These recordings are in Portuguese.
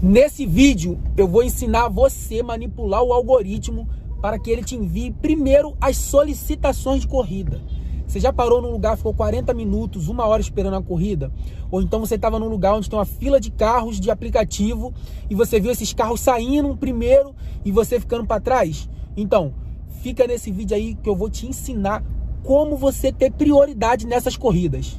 Nesse vídeo eu vou ensinar você a manipular o algoritmo para que ele te envie primeiro as solicitações de corrida. Você já parou num lugar, ficou 40 minutos, uma hora esperando a corrida? Ou então você estava num lugar onde tem uma fila de carros de aplicativo e você viu esses carros saindo primeiro e você ficando para trás? Então, fica nesse vídeo aí que eu vou te ensinar como você ter prioridade nessas corridas.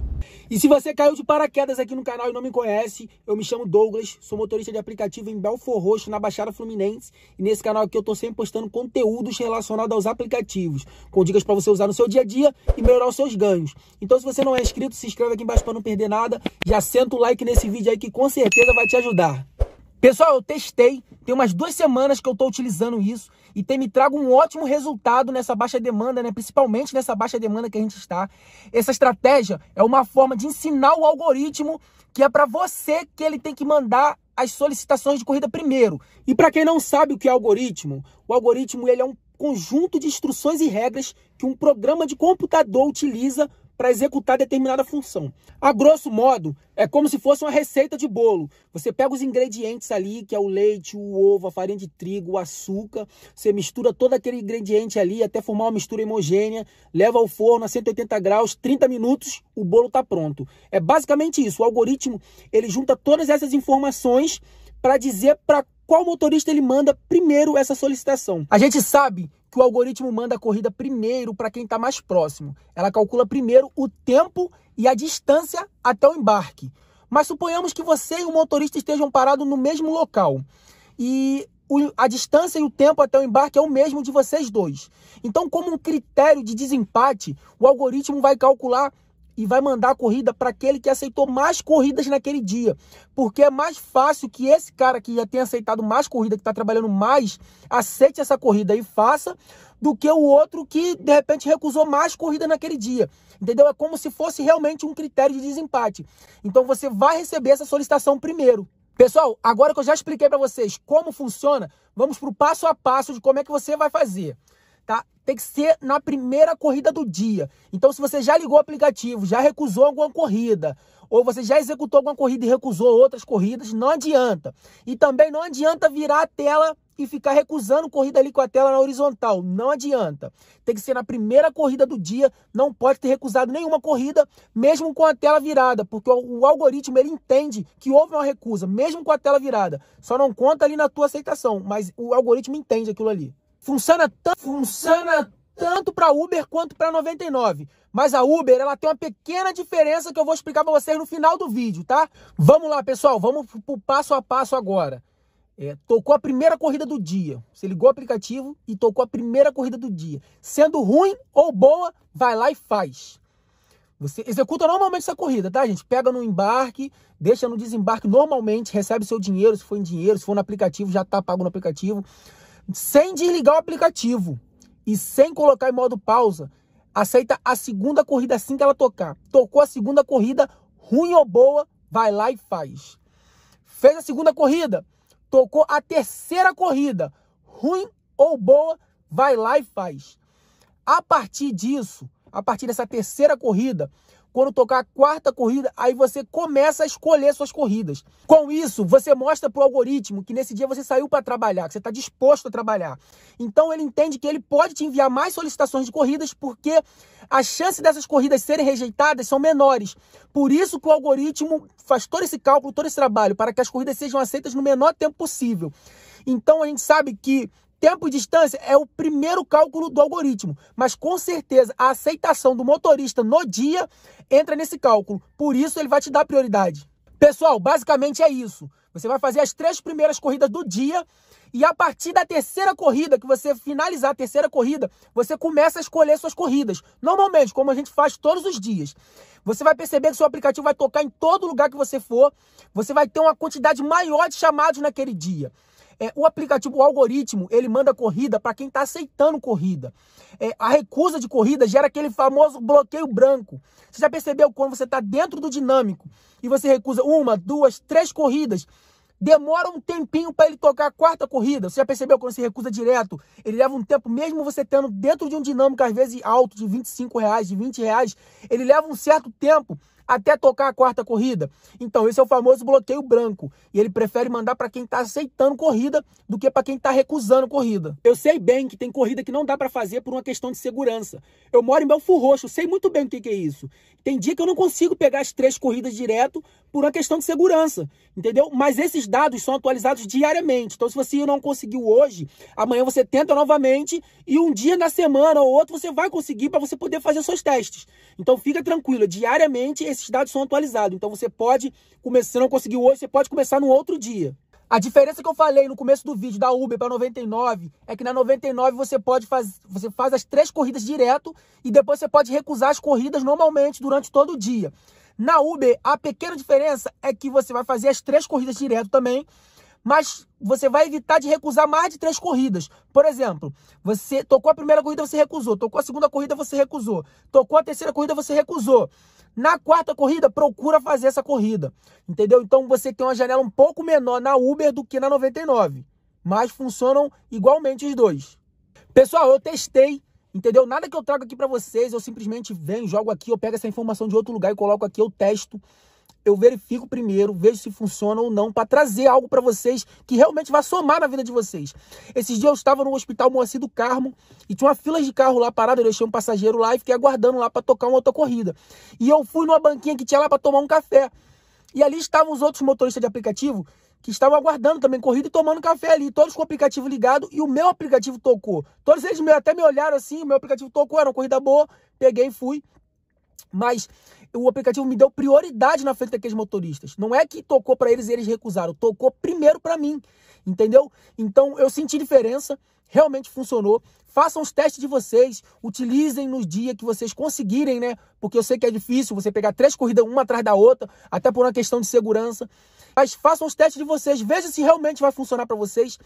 E se você caiu de paraquedas aqui no canal e não me conhece, eu me chamo Douglas, sou motorista de aplicativo em Belfor Roxo, na Baixada Fluminense. E nesse canal aqui eu tô sempre postando conteúdos relacionados aos aplicativos, com dicas para você usar no seu dia a dia e melhorar os seus ganhos. Então se você não é inscrito, se inscreve aqui embaixo para não perder nada. Já senta o like nesse vídeo aí que com certeza vai te ajudar. Pessoal, eu testei tem umas duas semanas que eu estou utilizando isso e tem me trago um ótimo resultado nessa baixa demanda, né? principalmente nessa baixa demanda que a gente está. Essa estratégia é uma forma de ensinar o algoritmo que é para você que ele tem que mandar as solicitações de corrida primeiro. E para quem não sabe o que é algoritmo, o algoritmo ele é um conjunto de instruções e regras que um programa de computador utiliza para executar determinada função. A grosso modo, é como se fosse uma receita de bolo. Você pega os ingredientes ali, que é o leite, o ovo, a farinha de trigo, o açúcar, você mistura todo aquele ingrediente ali até formar uma mistura homogênea, leva ao forno a 180 graus, 30 minutos, o bolo está pronto. É basicamente isso. O algoritmo, ele junta todas essas informações para dizer para qual motorista ele manda primeiro essa solicitação. A gente sabe que o algoritmo manda a corrida primeiro para quem está mais próximo. Ela calcula primeiro o tempo e a distância até o embarque. Mas suponhamos que você e o motorista estejam parados no mesmo local. E a distância e o tempo até o embarque é o mesmo de vocês dois. Então, como um critério de desempate, o algoritmo vai calcular e vai mandar a corrida para aquele que aceitou mais corridas naquele dia. Porque é mais fácil que esse cara que já tem aceitado mais corrida, que está trabalhando mais, aceite essa corrida e faça, do que o outro que de repente recusou mais corrida naquele dia. Entendeu? É como se fosse realmente um critério de desempate. Então você vai receber essa solicitação primeiro. Pessoal, agora que eu já expliquei para vocês como funciona, vamos para o passo a passo de como é que você vai fazer tá? Tem que ser na primeira corrida do dia. Então, se você já ligou o aplicativo, já recusou alguma corrida, ou você já executou alguma corrida e recusou outras corridas, não adianta. E também não adianta virar a tela e ficar recusando corrida ali com a tela na horizontal. Não adianta. Tem que ser na primeira corrida do dia, não pode ter recusado nenhuma corrida, mesmo com a tela virada, porque o, o algoritmo ele entende que houve uma recusa, mesmo com a tela virada. Só não conta ali na tua aceitação, mas o algoritmo entende aquilo ali. Funciona, funciona tanto para Uber quanto para 99. Mas a Uber, ela tem uma pequena diferença que eu vou explicar para vocês no final do vídeo, tá? Vamos lá, pessoal, vamos pro passo a passo agora. É, tocou a primeira corrida do dia. Você ligou o aplicativo e tocou a primeira corrida do dia. Sendo ruim ou boa, vai lá e faz. Você executa normalmente essa corrida, tá, gente? Pega no embarque, deixa no desembarque normalmente, recebe seu dinheiro, se for em dinheiro, se for no aplicativo, já tá pago no aplicativo sem desligar o aplicativo e sem colocar em modo pausa, aceita a segunda corrida assim que ela tocar. Tocou a segunda corrida, ruim ou boa, vai lá e faz. Fez a segunda corrida, tocou a terceira corrida, ruim ou boa, vai lá e faz. A partir disso, a partir dessa terceira corrida, quando tocar a quarta corrida, aí você começa a escolher suas corridas. Com isso, você mostra para o algoritmo que nesse dia você saiu para trabalhar, que você está disposto a trabalhar. Então ele entende que ele pode te enviar mais solicitações de corridas porque a chance dessas corridas serem rejeitadas são menores. Por isso que o algoritmo faz todo esse cálculo, todo esse trabalho para que as corridas sejam aceitas no menor tempo possível. Então a gente sabe que Tempo e distância é o primeiro cálculo do algoritmo, mas com certeza a aceitação do motorista no dia entra nesse cálculo. Por isso ele vai te dar prioridade. Pessoal, basicamente é isso. Você vai fazer as três primeiras corridas do dia e a partir da terceira corrida, que você finalizar a terceira corrida, você começa a escolher suas corridas. Normalmente, como a gente faz todos os dias. Você vai perceber que seu aplicativo vai tocar em todo lugar que você for. Você vai ter uma quantidade maior de chamados naquele dia. É, o aplicativo, o algoritmo, ele manda corrida para quem está aceitando corrida. É, a recusa de corrida gera aquele famoso bloqueio branco. Você já percebeu quando você está dentro do dinâmico e você recusa uma, duas, três corridas? demora um tempinho para ele tocar a quarta corrida. Você já percebeu quando se recusa direto? Ele leva um tempo, mesmo você tendo dentro de um dinâmico, às vezes alto, de 25 reais, de 20 reais, ele leva um certo tempo até tocar a quarta corrida. Então, esse é o famoso bloqueio branco. E ele prefere mandar para quem está aceitando corrida do que para quem está recusando corrida. Eu sei bem que tem corrida que não dá para fazer por uma questão de segurança. Eu moro em Belfor Roxo, sei muito bem o que, que é isso. Tem dia que eu não consigo pegar as três corridas direto por uma questão de segurança, entendeu? Mas esses dados são atualizados diariamente. Então, se você não conseguiu hoje, amanhã você tenta novamente e um dia na semana ou outro você vai conseguir para você poder fazer seus testes. Então, fica tranquilo, diariamente esses dados são atualizados. Então, você pode começar, se não conseguiu hoje, você pode começar no outro dia. A diferença que eu falei no começo do vídeo da Uber para 99 é que na 99 você pode fazer, você faz as três corridas direto e depois você pode recusar as corridas normalmente durante todo o dia. Na Uber, a pequena diferença é que você vai fazer as três corridas direto também, mas você vai evitar de recusar mais de três corridas. Por exemplo, você tocou a primeira corrida, você recusou. Tocou a segunda corrida, você recusou. Tocou a terceira corrida, você recusou. Na quarta corrida, procura fazer essa corrida. Entendeu? Então você tem uma janela um pouco menor na Uber do que na 99. Mas funcionam igualmente os dois. Pessoal, eu testei Entendeu? Nada que eu trago aqui para vocês, eu simplesmente venho, jogo aqui, eu pego essa informação de outro lugar e coloco aqui, eu testo, eu verifico primeiro, vejo se funciona ou não, para trazer algo para vocês que realmente vai somar na vida de vocês. Esses dias eu estava no hospital Moacir do Carmo e tinha uma fila de carro lá parado, eu deixei um passageiro lá e fiquei aguardando lá para tocar uma outra corrida. E eu fui numa banquinha que tinha lá para tomar um café. E ali estavam os outros motoristas de aplicativo que estavam aguardando também corrida e tomando café ali, todos com o aplicativo ligado e o meu aplicativo tocou. Todos eles até me olharam assim, o meu aplicativo tocou, era uma corrida boa, peguei e fui. Mas o aplicativo me deu prioridade na frente daqueles motoristas. Não é que tocou para eles e eles recusaram, tocou primeiro para mim, entendeu? Então eu senti diferença, realmente funcionou. Façam os testes de vocês, utilizem nos dias que vocês conseguirem, né? Porque eu sei que é difícil você pegar três corridas uma atrás da outra, até por uma questão de segurança. Mas façam os testes de vocês, veja se realmente vai funcionar para vocês.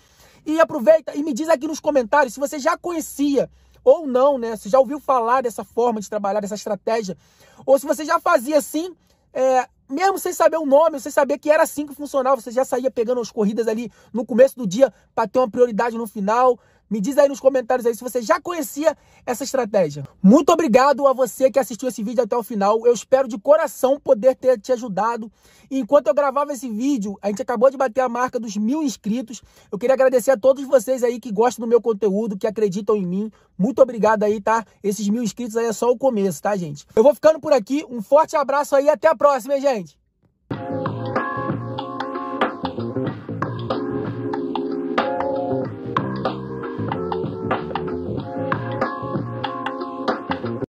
E aproveita e me diz aqui nos comentários se você já conhecia ou não, né? Você já ouviu falar dessa forma de trabalhar, dessa estratégia? Ou se você já fazia assim, é, mesmo sem saber o nome, sem saber que era assim que funcionava, você já saía pegando as corridas ali no começo do dia para ter uma prioridade no final. Me diz aí nos comentários aí se você já conhecia essa estratégia. Muito obrigado a você que assistiu esse vídeo até o final. Eu espero de coração poder ter te ajudado. E enquanto eu gravava esse vídeo, a gente acabou de bater a marca dos mil inscritos. Eu queria agradecer a todos vocês aí que gostam do meu conteúdo, que acreditam em mim. Muito obrigado aí, tá? Esses mil inscritos aí é só o começo, tá, gente? Eu vou ficando por aqui. Um forte abraço aí e até a próxima, hein, gente?